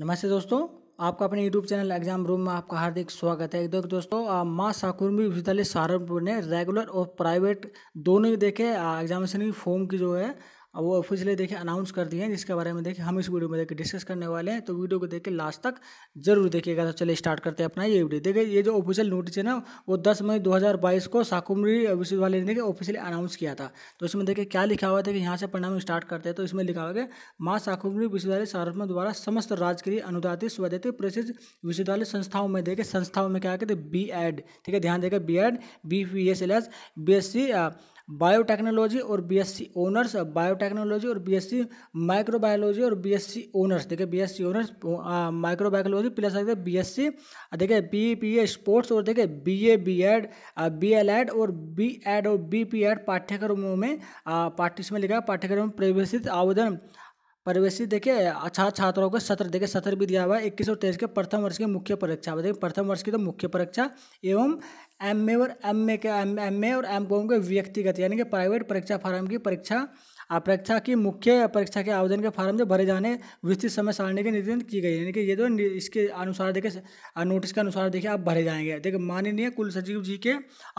नमस्ते दोस्तों आपका अपने यूट्यूब चैनल एग्जाम रूम में आपका हार्दिक स्वागत है देखो दोस्तों माँ साकुर्मी विश्वविद्यालय सहारनपुर ने रेगुलर और प्राइवेट दोनों ही देखे एग्जामिनेशन की फॉर्म की जो है वो ऑफिशियली देखिए अनाउंस कर दिए हैं जिसके बारे में देखिए हम इस वीडियो में देखिए डिस्कस करने वाले हैं तो वीडियो को देखिए लास्ट तक जरूर देखिएगा तो चलिए स्टार्ट करते हैं अपना ये वीडियो देखिए ये जो ऑफिशियल नोटिस है ना वो दस मई दो को साकुमरी विश्वविद्यालय ने देखिए ऑफिशियली अनाउंस किया था तो इसमें देखिए क्या लिखा हुआ था कि यहाँ से परिणाम स्टार्ट करते हैं तो इसमें लिखा हुआ है माँ साकुमरी विश्वविद्यालय सार्वजन द्वारा समस्त राज्य के लिए अनुदातित स्वादित प्रसिद्ध विश्वविद्यालय संस्थाओं में देखे संस्थाओं में क्या कहते हैं बी एड ठीक है ध्यान देगा B Ed B P S L S B S C biotechnology और बीएससी ओनर्स बायोटेक्नोलॉजी और बीएससी माइक्रोबायोलॉजी और बीएससी ओनर्स देखिए बीएससी ओनर्स माइक्रोबायोलॉजी प्लस आ गया बीएससी देखिए पी पी ए स्पोर्ट्स और देखिए B A B Ed B L Ed और बी एड और बी पी एड पाठ्यक्रमों में पाठ्य लिखा लिखा पाठ्यक्रम में प्रवेशित आवेदन परिवेशी देखिए अच्छा छात्रों को सत्र देखिए सत्र भी दिया हुआ है इक्कीस और तेईस के प्रथम वर्ष की मुख्य परीक्षा देखिए प्रथम वर्ष की तो मुख्य परीक्षा एवं एम ए और एम ए के एम एम ए और एम कॉम के व्यक्तिगत यानी कि प्राइवेट परीक्षा फार्म की परीक्षा परीक्षा की मुख्य परीक्षा के आवेदन के फॉर्म जो भरे जाने विस्तृत समय सारणी के निर्देश की गई है यानी कि ये जो तो इसके अनुसार देखिए नोटिस के अनुसार देखिए आप भरे जाएंगे देखिए माननीय कुल सचिव जी के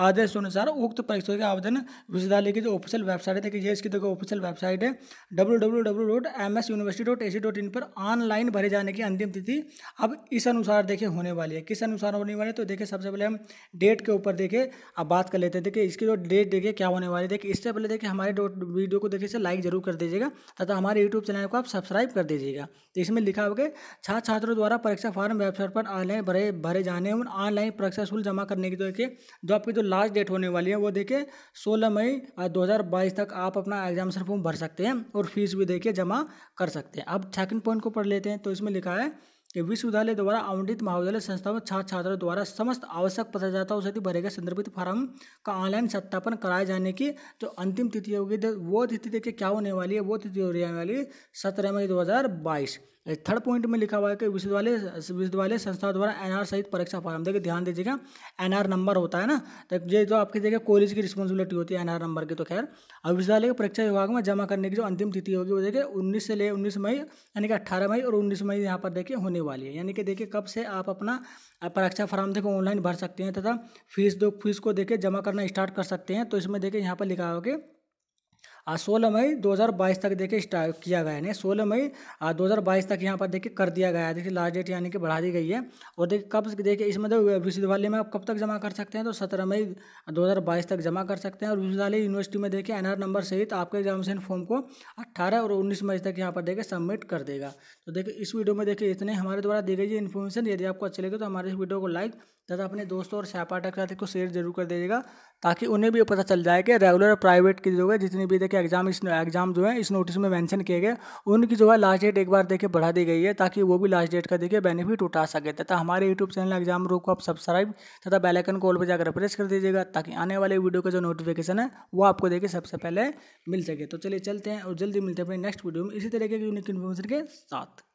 आदेश अनुसार उक्त परीक्षा के आवेदन विश्वविद्यालय की जो ऑफिशियल वेबसाइट है देखिए ये इसकी देखो ऑफिशियल वेबसाइट है W W W dot M S university dot A C dot in पर ऑनलाइन भरे जाने की अंतिम तिथि अब इस अनुसार देखिए होने वाली है किस अनुसार होने वाली तो देखिए सबसे पहले हम डेट के ऊपर देखें अब बात कर लेते हैं देखिए इसकी जो डेट देखिए क्या होने वाली है देखिए इससे पहले देखिए हमारे वीडियो को देखिए इसे लाइक जरूर कर दीजिएगा तथा हमारे यूट्यूब चैनल को आप सब्सक्राइब कर दीजिएगा तो इसमें लिखा हो छात्र छात्रों द्वारा परीक्षा फॉर्म वेबसाइट पर ऑनलाइन भरे भरे जाने और ऑनलाइन परीक्षा शुल्क जमा करने की तो देखिए जो आपकी जो लास्ट डेट होने वाली है वो देखिए सोलह मई दो तक आप अपना एग्जामिनेशन फॉर्म भर सकते हैं और फीस भी देखिए जमा कर सकते हैं अब सेकंड पॉइंट को पढ़ लेते हैं तो इसमें लिखा है कि विश्वविद्यालय द्वारा आवंटित महाविद्यालय संस्थाओं में छात्र छात्रों द्वारा समस्त आवश्यक से भरे भरेगा संदर्भित फार्म का ऑनलाइन सत्यापन कराए जाने की जो अंतिम तिथि होगी वो तिथि देखिए क्या होने वाली है वो तिथि होने वाली है सत्रह मई दो थर्ड पॉइंट में लिखा हुआ है कि विश्वविद्यालय विश्वविद्यालय संस्था द्वारा एनआर सहित परीक्षा फार्म देखिए ध्यान दीजिएगा एनआर नंबर होता है ना तो ये जो आपकी देखिए कॉलेज की रिस्पॉन्सिबिलिटी होती है एनआर नंबर की तो खैर और विश्वविद्यालय के परीक्षा विभाग में जमा करने की जो अंतिम तिथि होगी वो देखिए उन्नीस से ले उन्नीस मई यानी कि अट्ठारह मई और उन्नीस मई यहाँ पर देखिए होने वाली है यानी कि देखिए कब से आप अपना परीक्षा फार्म देखो ऑनलाइन भर सकते हैं तथा फीस दो फीस को देखिए जमा करना स्टार्ट कर सकते हैं तो इसमें देखिए यहाँ पर लिखा होगा सोलह मई 2022 तक देखिए स्टार्ट किया गया है सोलह मई 2022 तक यहाँ पर देखिए कर दिया गया है देखिए लास्ट डेट यानी कि बढ़ा दी गई है और देखिए कब देखिए इसमें तो विश्वविद्यालय में आप कब तक जमा कर सकते हैं तो सत्रह मई 2022 तक जमा कर सकते हैं और विश्वविद्यालय यूनिवर्सिटी में देखिए एनआर नंबर सहित आपके एग्जामिनेशन फॉर्म को अट्ठारह और उन्नीस मई तक यहाँ पर देखिए सबमिट कर देगा तो देखिए इस वीडियो में देखिए इतने हमारे द्वारा दी गई इन्फॉर्मेशन यदि आपको अच्छी लगे तो हमारे इस वीडियो को लाइक तथा अपने दोस्तों और सहपाठक साथी को शेयर जरूर कर दीजिएगा ताकि उन्हें भी पता चल जाए कि रेगुलर प्राइवेट की जो है जितनी भी देखिए एग्ज़ाम इस एग्ज़ाम जो है इस नोटिस में मेंशन किए गए उनकी जो है लास्ट डेट एक बार देखिए बढ़ा दी गई है ताकि वो भी लास्ट डेट का देखिए बेनिफिट उठा सके तथा हमारे यूट्यूब चैनल एग्जाम रो को आप सब्सक्राइब तथा बेलाइकन कॉल पर जाकर प्रेस कर दीजिएगा ताकि आने वाले वीडियो का जो नोटिफिकेशन है वो आपको देखे सबसे पहले मिल सके तो चलिए चलते हैं और जल्दी मिलते हैं अपने नेक्स्ट वीडियो में इसी तरीके की यूनिक इन्फॉर्मेशन के साथ